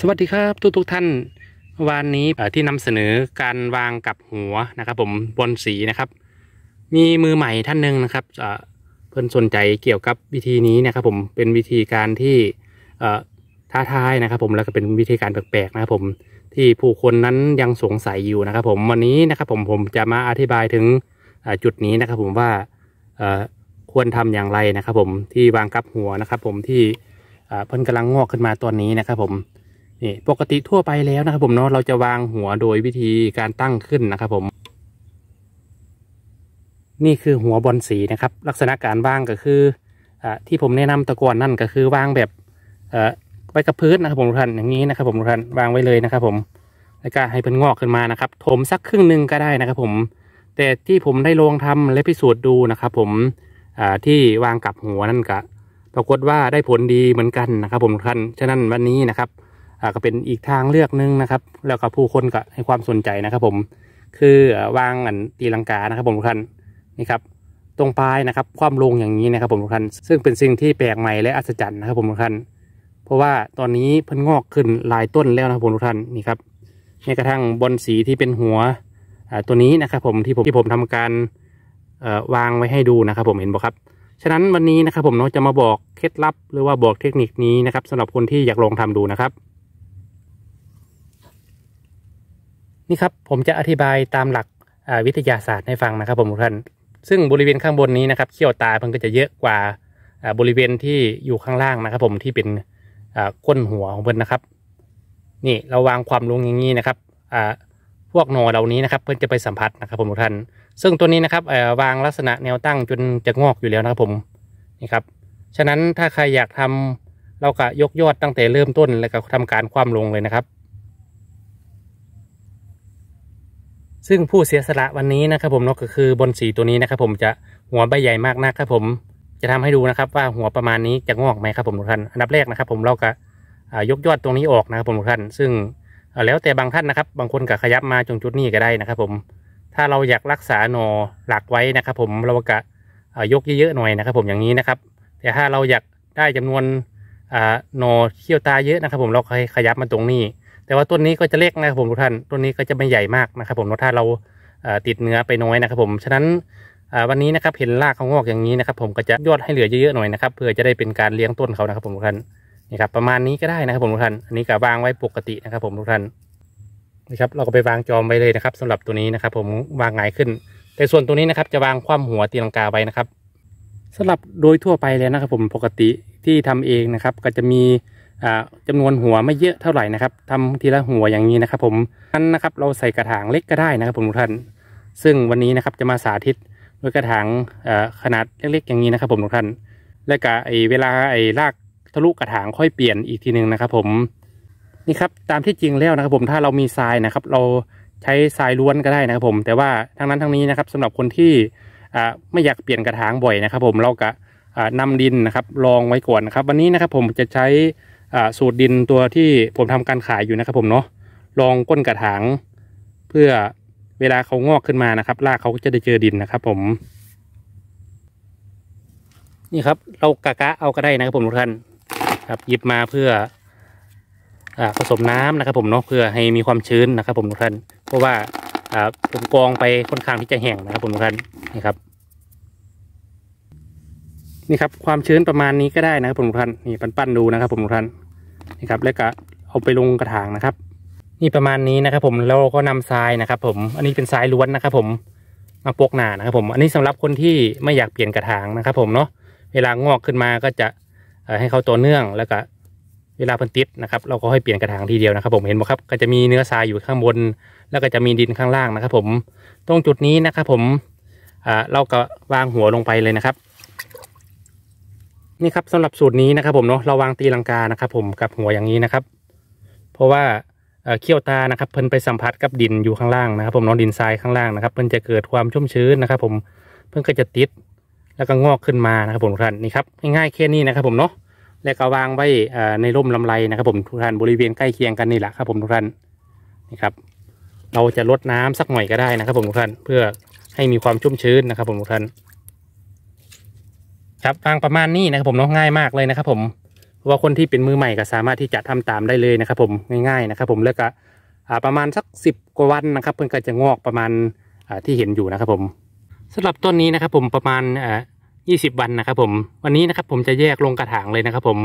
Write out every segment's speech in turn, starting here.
สวัสดีครับ ทุกทุกท่านวันนี้ที่นำเสนอการวางกับหัวนะครับ ผมบนสีนะครับ มีมือใหม่ท่านหนึ่งนะครับเพื่อนสนใจเกี่ยวกับวิธีนี้นะครับ ผมเป็นวิธีการที่ท้าทายนะครับ ผมแล้วก็เป็นวิธีการแปลกๆนะครับผมที่ผู้คนนั้นยังสงสัยอยู่นะครับ ผมวันนี้นะครับ ผมผมจะมาอธิบายถึงจุดนี้นะครับ ผมว่าควรทำอย่างไรนะครับผมที่วางกับหัวนะครับผมที่เพิ่นกำลังงอกขึ้นมาตอนนี้นะครับผมนี่ปกติทั่วไปแล้วนะครับ ผมเนาะเราจะวางหัวโดยวิธีการตั้งขึ้นนะครับ ผม นี่คือหัวบอลสีนะครับ ลักษณะการวางก็คืออที่ผมแนะนำตะกอนนั่นก็คือ วางแบบไว้กับพื้นนะครับผมทุกท่านอย่างนี้นะครับ ผมทุกท่านวางไว้เลยนะครับ ผมแล้วก็ให้เพ็่นงอกขึ้นมานะครับถมสักครึ่งหนึ่งก็ได้นะครับ ผม แต่ที่ผมได้ลองทำและพิสูจน์ดูนะครับ ผมที่วางกับหัวนั่นก็ ปรากฏว่าได้ผลดีเหมือนกันนะครับ ผมทุกท่านฉะนั้นวันนี้นะครับก็เป็นอีกทางเลือกนึงนะครับ แล้วก็ผู้คนก็ให้ความสนใจนะครับผมคือวางอันตีลังกานะครับ ผมทุกท่านนี่ครับ ตรงปลายนะครับ ความลงอย่างนี้นะครับผมทุกท่านซึ่งเป็นสิ่งที่แปลกใหม่และอัศจรรย์นะครับผมทุกท่านเพราะว่าตอนนี้เพิ่งงอกขึ้นลายต้นแล้วนะครับผมทุกท่านนี่ครับแม้กระทั่งบอลสีที่เป็นหัวตัวนี้นะครับผมที่ผมที่ผมทำการวางไว้ให้ดูนะครับ ผมเห็นบอกครับ ฉะนั้นวันนี้นะครับผมเนาะจะมาบอกเคล็ดลับ หรือว่าบอกเทคนิคนี้นะครับสำหรับคนที่อยากลองทำดูนะครับนี่ครับผมจะอธิบายตามหลักวิทยาศาสตร์ให้ฟังนะครับผมทุกท่าน ซึ่งบริเวณข้างบนนี้นะครับเขี้ยวตามันก็จะเยอะกว่าบริเวณที่อยู่ข้างล่างนะครับ ผมที่เป็นก้นหัวของมันนะครับ นี่เราวางความลงอย่างนี้นะครับพวกหนอเหล่านี้นะครับเพื่อจะไปสัมผัสนะครับผมทุกท่านซึ่งตัวนี้นะครับวางลักษณะแนวตั้งจนจะงอกอยู่แล้วนะครับผมนี่ครับฉะนั้นถ้าใครอยากทำเราก็ยกยอดตั้งแต่เริ่มต้น แล้วก็ทำการความลงเลยนะครับซึ่งผู้เสียสละวันนี้นะครับผมนกก็คือบนสีตัวนี้นะครับผมจะหัวใบใหญ่มากนักครับผมจะทำให้ดูนะครับ ว่าหัวประมาณนี้จะงอกไหมครับผมทุกท่านอันดับแรกนะครับ ผมเราก็ยกยอดตรงนี้ออกนะครับ ผมทุกท่าน ซึ่งแล้วแต่บางท่านนะครับ บางคนก็ขยับมาจงจุดนี้ก็ได้นะครับผมถ้าเราอยากรักษาหนอหลักไว้นะครับ ผมเราก็ยกเยอะๆหน่อยนะครับ ผมอย่างนี้นะครับ แต่ถ้าเราอยากได้จำนวนหนอเขี้ยวตาเยอะนะครับ ผมเราขยับมาตรงนี้แต่ว่าต้นนี้ก็จะเล็กนะครับผมทุกท่านต้นนี้ก็จะไม่ใหญ่มากนะครับ ผมถ้าเราติดเนื้อไปน้อยนะครับผมฉะนั้นวันนี้นะครับเห็นรากเขางอกอย่างนี้นะครับ ผมก็จะยอดให้เหลือเยอะๆหน่อยนะครับ เพื่อ จะได้เป็นการเลี้ยงต้นเขานะครับ ผมทุกท่านนี่ครับประมาณนี้ก็ได้นะครับผมทุกท่านอันนี้ก็วางไว้ปกตินะครับ ผมทุกท่านนะครับเราก็ไปวางจอมไปเลยนะครับ สำหรับตัวนี้นะครับ ผมวางไงขึ้นแต่ส่วนตัวนี้นะครับ จะวางคว่ำหัวตีลังกาไว้นะครับ สำหรับโดยทั่วไปแล้วนะครับผมปกติที่ทำเองนะครับ ก็จะมีจำนวนหัวไม่เยอะเท่าไหร่นะครับ ทำทีละหัวอย่างนี้นะครับ ผมนั้นนะครับเราใส่กระถางเล็กก็ได้นะครับผมทุกท่าน ซึ่งวันนี้นะครับจะมาสาธิตด้วยกระถางขนาดเล็กๆ อย่างนี้นะครับ ผมทุกท่าน และก็ไอเวลาไอรากทะลุกระถางค่อยเปลี่ยนอีกทีหนึ่งนะครับ ผมนี่ครับตามที่จริงแล้วนะครับ ผมถ้าเรามีทรายนะครับ เราใช้ทรายล้วนก็ได้นะครับ ผม แต่ว่าทั้งนั้นทั้งนี้นะครับสำหรับคนที่ไม่อยากเปลี่ยนกระถางบ่อยนะครับ ผมเราก็นำดินนะครับรองไว้ก่อนนะครับ วันนี้นะครับ ผมจะใช้สูตรดินตัวที่ผมทำการขายอยู่นะครับ ผมเนาะลองก้นกระถาง เพื่อเวลาเขางอกขึ้นมานะครับรากเขาก็จะได้เจอดินนะครับผมนี่ครับเรากะกะเอาก็ได้นะครับผมทุกท่านครับ หยิบมาเพื่ออผสมน้ำนะครับ ผมเนาะเพื่อให้มีความชื้นนะครับ ผมทุกท่านเพราะว่าผมกองไปค่อนข้างที่จะแห้งนะครับ ผมทุกท่านนี่ครับนี่ครับ ความชื้นประมาณนี้ก็ได้นะครับผมทุกท่านนี่ปั้นๆดูนะครับ ผมทุกท่านนะครับแล้วก็เอาไปลงกระถางนะครับ นี่ประมาณนี้นะครับ ผมแล้วเราก็นำทรายนะครับ ผมอันนี้เป็นทรายล้วนนะครับ ผมมาปกหนานะครับผมอันนี้สำหรับคนที่ไม่อยากเปลี่ยนกระถางนะครับ ผมเนาะเวลางอกขึ้นมาก็จะให้เขาตัวเนื่อง แล้วก็ เวลาพันติดนะครับ เราก็ให้เปลี่ยนกระถางทีเดียวนะครับ ผมเห็นไหมครับก็จะมีเนื้อทรายอยู่ข้างบน แล้วก็จะมีดินข้างล่างนะครับ ผมตรงจุดนี้นะครับ ผมเราก็วางหัวลงไปเลยนะครับนี่ครับสำหรับสูตรนี้นะครับ ผมเนาะเราวางตีลังกานะครับ ผมกับหัวอย่างนี้นะครับ เพราะว่าเขี้ยวตานะครับเพิ่นไปสัมผัสกับดินอยู่ข้างล่างนะครับ ผมเนาะดินทรายข้างล่างนะครับเพิ่นจะเกิดความชุ่มชื้นนะครับผมเพิ่นก็จะติดแล้วก็งอกขึ้นมานะครับ ผมทุกท่านนี่ครับง่ายๆแค่นี้นะครับ ผมเนาะแล้วก็วางไว้ในร่มลำไรนะครับ ผมทุกท่านบริเวณใกล้เคียงกันนี่แหละครับ ผมทุกท่านนี่ครับเราจะลดน้ำสักหน่อยก็ได้นะครับ ผมทุกท่านเพื่อให้มีความชุ่มชื้นนะครับ ผมทุกท่านครับฟังประมาณนี้นะครับผมเนาะง่ายมากเลยนะครับผมว่าคนที่เป็นมือใหม่ก็สามารถที่จะทำตามได้เลยนะครับ ผมง่ายๆนะครับผมแล้วก็ประมาณสักสิบกว่าวันนะครับเพื่นก็จะงอกประมาณที่เห็นอยู่นะครับผมสำหรับต้นนี้นะครับ ผมประมาณยี่สิบวันนะครับผมวันนี้นะครับ ผมจะแยกลงกระถางเลยนะครับ ผม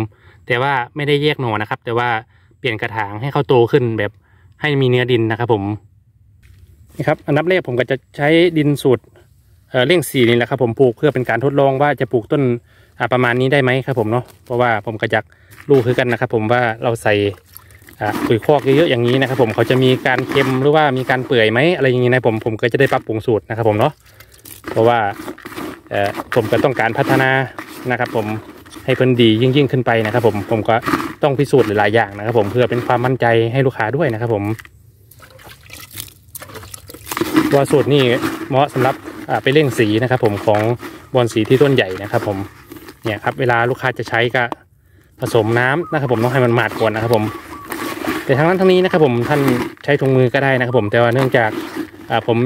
แต่ว่าไม่ได้แยกหน่อนะครับ แต่ว่าเปลี่ยนกระถางให้เขาโตขึ้นแบบให้มีเนื้อดินนะครับ ผมนี่ครับอันดับแรกผมก็จะใช้ดินสูตรเลี่ยงสี่นี่แหละครับผมปลูกเพื่อเป็นการทดลองว่าจะปลูกต้นประมาณนี้ได้ไหมครับผมเนาะเพราะว่าผมก็อยากรู้คือกันนะครับผมว่าเราใส่ปุ๋ยคอกเยอะๆอย่างนี้นะครับผมเขาจะมีการเค็มหรือว่ามีการเปื่อยไหมอะไรอย่างนี้นะผมผมก็จะได้ปรับปรุงสูตรนะครับผมเนาะเพราะว่าผมก็ต้องการพัฒนานะครับ ผมให้เพิ่นดียิ่งๆขึ้นไปนะครับผมผมก็ต้องพิสูจน์หลายๆอย่างนะครับ ผมเพื่อเป็นความมั่นใจให้ลูกค้าด้วยนะครับผมว่าสูตรนี่เหมาะสำหรับไปเร่งสีนะครับ ผมของบอลสีที่ต้นใหญ่นะครับ ผมเนี่ยครับ เวลาลูกค้าจะใช้ก็ผสมน้ำนะครับ ผมต้องให้มันหมาดก่อนนะครับ ผม แต่ทางนั้นทางนี้นะครับ ผมท่านใช้ถุงมือก็ได้นะครับ ผม แต่ว่าเนื่องจากผม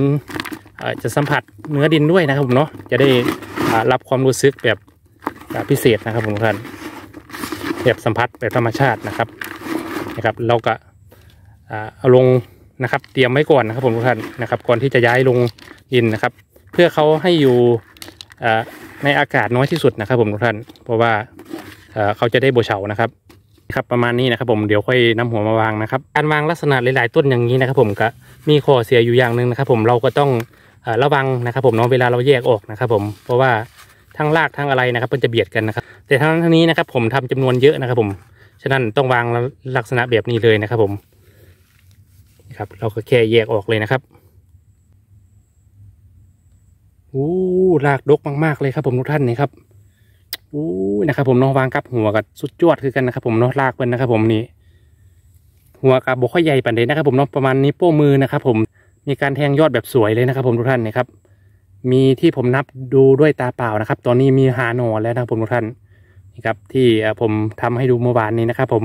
จะสัมผัสเนื้อดินด้วยนะครับผมเนาะจะได้รับความรู้สึกแบบพิเศษนะครับผมท่านแบบสัมผัสแบบธรรมชาตินะครับ นะครับ เราก็เอาลงนะครับ เตรียมไว้ก่อนนะครับ ผมทุกท่านนะครับ ก่อนที่จะย้ายลงดินนะครับเพื่อเขาให้อยู่ในอากาศน้อยที่สุดนะครับ ผมทุกท่านเพราะว่าเขาจะได้โบเฉานะครับ ครับประมาณนี้นะครับ ผมเดี๋ยวค่อยนำหัวมาวางนะครับการวางลักษณะหลายๆต้นอย่างนี้นะครับ ผมก็มีข้อเสียอยู่อย่างหนึ่งนะครับ ผมเราก็ต้องระวังนะครับ ผมเนาะเวลาเราแยกออกนะครับ ผม เพราะว่าทั้งรากทั้งอะไรนะครับมันจะเบียดกันนะครับ แต่ทั้งทั้งนี้นะครับ ผมทำจำนวนเยอะนะครับ ผม ฉะนั้น ต้องวางลักษณะแบบนี้เลยนะครับ ผมครับเราก็แค่แยกออกเลยนะครับโอ้ลากดกมากๆเลยครับ ผมทุกท่านนี่ครับโอ้นะครับ ผมน้องวางกับหัวกับสุดจวดคือกันนะครับ ผมน้องลากเป็นนะครับ ผมนี่หัวกับบกข้อใหญ่ปันเดนะครับ ผมน้องประมาณนี้โป้มือนะครับ ผมมีการแทงยอดแบบสวยเลยนะครับ ผมทุกท่านนี่ครับมีที่ผมนับดูด้วยตาเปล่านะครับ ตอนนี้มีหานอแล้วนะครับผมทุกท่านนี่ครับ ที่ผมทำให้ดูเมื่อวานนี้นะครับ ผม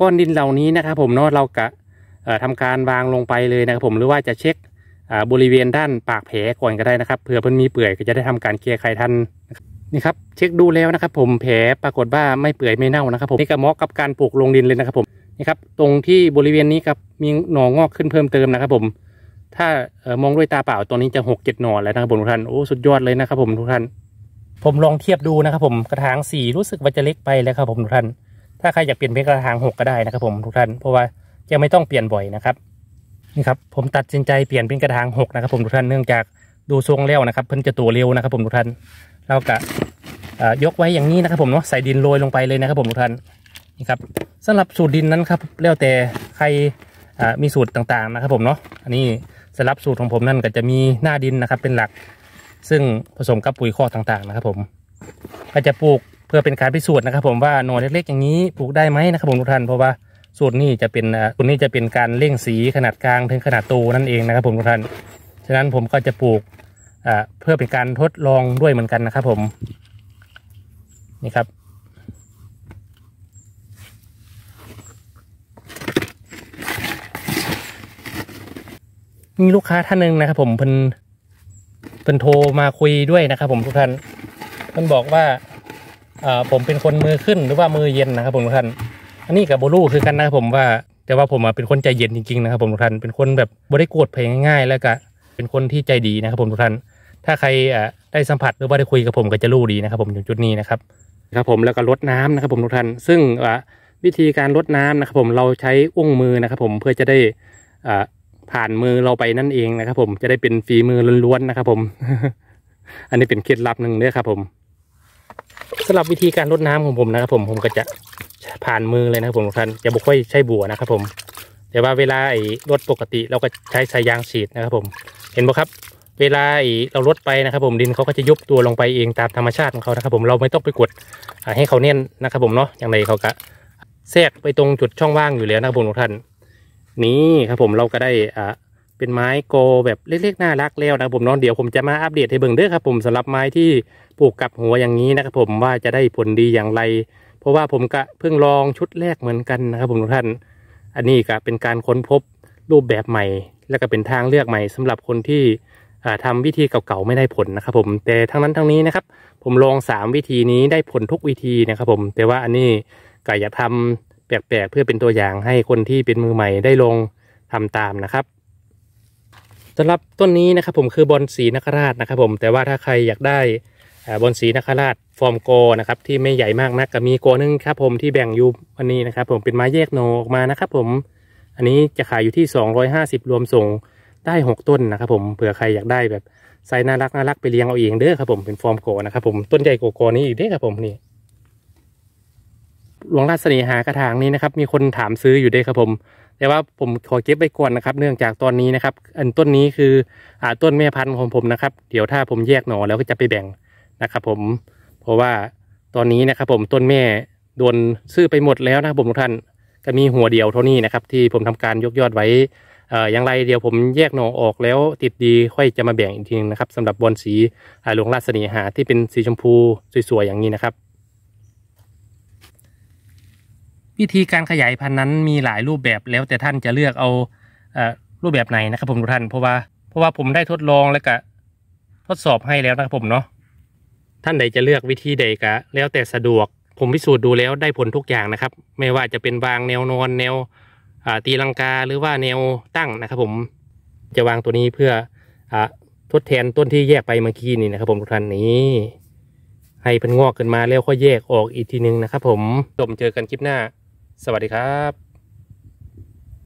ก้อนดินเหล่านี้นะครับ ผมเนาะเรากะทำการวางลงไปเลยนะครับผมหรือว่าจะเช็คบริเวณด้านปากแผลก่อนก็ได้นะครับเผื่อเพิ่นมีเปื่อยก็จะได้ทำการเคลียร์ไขทันนี่ครับเช็คดูแล้วนะครับผมแผลปรากฏว่าไม่เปื่อยไม่เน่านะครับ ผมนี่ก็เหมาะกับการปลูกลงดินเลยนะครับ ผมนี่ครับ ตรงที่บริเวณนี้ครับมีหน่องอกขึ้นเพิ่มเติมนะครับผม ถ้ามองด้วยตาเปล่าตัวนี้จะหกเจ็ดหน่อแล้วนะครับผมทุกท่านโอ้สุดยอดเลยนะครับ ผมทุกท่าน ผมลองเทียบดูนะครับ ผมกระถางสี่รู้สึกว่าจะเล็กไปแล้วครับ ผมทุกท่าน ถ้าใครอยากเปลี่ยนเป็นกระถางหกก็ได้นะครับ ผมทุกท่าน เพราะว่ายังไม่ต้องเปลี่ยนบ่อยนะครับนี่ครับผมตัดสินใจเปลี่ยนเป็นกระถางหกนะครับผมทุกท่านเนื่องจากดูทรงเร็วนะครับเพิ่นจะตัวเร็วนะครับผมทุกท่านเราก็ยกไว้อย่างนี้นะครับ ผมเนาะใส่ดินโรยลงไปเลยนะครับผมทุกท่านนี่ครับสำหรับสูตรดินนั้นครับแล้วแต่ใครมีสูตรต่างๆนะครับผมเนาะอันนี้สำหรับสูตรของผมนั่นก็จะมีหน้าดินนะครับเป็นหลัก ซึ่งผสมกับปุ๋ยคอกต่างๆนะครับ ผมก็จะปลูกเพื่อเป็นการพิสูจน์นะครับผมว่าหน่อเล็กๆ อย่างนี้ปลูกได้ไหมนะครับ ผมทุกท่านเพราะว่าสูตรนี้จะเป็นสูตรนี้จะเป็นการเล่งสีขนาดกลางถึงขนาดโตนั่นเองนะครับผมทุกท่าน ฉะนั้นผมก็จะปลูกเพื่อเป็นการทดลองด้วยเหมือนกันนะครับ ผมนี่ครับมีลูกค้าท่านหนึ่งนะครับ ผมเพิ่นเพิ่นโทรมาคุยด้วยนะครับผมทุกท่านเพิ่นบอกว่าผมเป็นคนมือขึ้นหรือว่ามือเย็นนะครับผมทุกท่านอันนี้กับโบลูคือกันนะครับผมว่า แต่ว่าผมเป็นคนใจเย็นจริงๆ นะครับผม ทุกท่านเป็นคนแบบบ่ได้โกรธเพลงง่ายๆ แล้วก็เป็นคนที่ใจดีนะครับ ผมทุกท่านถ้าใครได้สัมผัสหรือว่าได้คุยกับผมก็จะรู้ดีนะครับ ผมจุดนี้นะครับ ครับผมแล้วก็ลดน้ำนะครับผมทุกท่าน ซึ่งวิธีการลดน้ำนะครับผมเราใช้อุ้งมือนะครับ ผมเพื่อจะได้ผ่านมือเราไปนั่นเองนะครับ ผมจะได้เป็นฝีมือล้วนๆนะครับ ผม อันนี้เป็นเคล็ดลับหนึ่งเลยครับ ผมสำหรับวิธีการรดน้ำของผมนะครับ ผมผมก็จะผ่านมือเลยนะครับ ผมท่านจะบุกค่อยใช้บัวนะครับ ผม แต่ว่าเวลาไอ้รดปกติ เราก็ใช้สายยางฉีดนะครับ ผม เห็นไหมครับ เวลาไอ้เรารดไปนะครับ ผมดินเขาก็จะยุบตัวลงไปเองตามธรรมชาติของเขานะครับ ผมเราไม่ต้องไปกดให้เขาแน่นนะครับ ผมเนาะอย่างไรเขาก็ แทรกไปตรงจุดช่องว่างอยู่แล้วนะครับผมทท่านนี่ครับ ผมเราก็ได้อ่าเป็นไม้โกแบบเล็กๆน่ารักแล้วนะผมนนองเดี๋ยวผมจะมาอัปเดตให้เบิ่งเด้อครับผมสำหรับไม้ที่ปลูกกับหัวอย่างนี้นะครับ ผมว่าจะได้ผลดีอย่างไร เพราะว่าผมก็เพิ่งลองชุดแรกเหมือนกันนะครับผมทุกท่าน อันนี้ก็เป็นการค้นพบรูปแบบใหม่และก็เป็นทางเลือกใหม่ สำหรับคนที่ทำวิธีเก่าๆไม่ได้ผลนะครับผมแต่ทั้งนั้นทั้งนี้นะครับ ผมลอง 3 วิธีนี้ได้ผลทุกวิธีนะครับ ผม แต่ว่าอันนี้ก็อยากทำแปลกๆเพื่อเป็นตัวอย่างให้คนที่เป็นมือใหม่ได้ลองทำตามนะครับสำหรับต้นนี้นะครับผมคือบอลสีนคราชนะครับผม แต่ว่าถ้าใครอยากได้บอลสีนคราชฟอร์มโกนะครับที่ไม่ใหญ่มากนะก็มีโกนึงครับผมที่แบ่งอยู่อันนี้นะครับผมเป็นไม้แยกโนออกมานะครับผมอันนี้จะขายอยู่ที่250รวมส่งได้6 ต้นนะครับผมเผื่อใครอยากได้แบบไซส์น่ารักน่ารักไปเลี้ยงเอาเองเด้อครับผมเป็นฟอร์มโกนะครับผมต้นใหญ่โกโกนี้อีกเด้อครับผมนี่หลวงราชเสนีหากระถางนี้นะครับมีคนถามซื้ออยู่ด้วยครับผม แต่ว่าผมขอเก็บไปก่อนนะครับ เนื่องจากตอนนี้นะครับ อันต้นนี้คืออ่าต้นแม่พันธุ์ของผมนะครับ เดี๋ยวถ้าผมแยกหน่อแล้วก็จะไปแบ่งนะครับผม เพราะว่าตอนนี้นะครับ ผมต้นแม่โดนซื้อไปหมดแล้วนะครับผมทุกท่านก็มีหัวเดียวเท่านี้นะครับ ที่ผมทำการยกยอดไว้ อย่างไรเดี๋ยวผมแยกหน่อออกแล้วติดดีค่อยจะมาแบ่งอีกทีนะครับสำหรับบอลสีหลวงราชเสนีหาที่เป็นสีชมพูสวยๆอย่างนี้นะครับวิธีการขยายพันธุ์นั้นมีหลายรูปแบบแล้วแต่ท่านจะเลือกเอารูปแบบไหนนะครับ ผมทุกท่านเพราะว่าเพราะว่าผมได้ทดลองแล้วก็ ทดสอบให้แล้วนะครับผมเนาะท่านใดจะเลือกวิธีใดก็แล้วแต่สะดวก ผมพิสูจน์ดูแล้วได้ผลทุกอย่างนะครับ ไม่ว่าจะเป็นวางแนวนอน แนวตีลังกาหรือว่าแนวตั้งนะครับ ผมจะวางตัวนี้เพื่ออทดแทนต้นที่แยกไปเมื่อกี้นี่นะครับ ผมทุกท่านนี้ให้เป็นงอกขึ้นมาแล้วค่อยแยกออกอีกทีนึงนะครับ ผมจมเจอกันคลิปหน้าสวัสดีครับ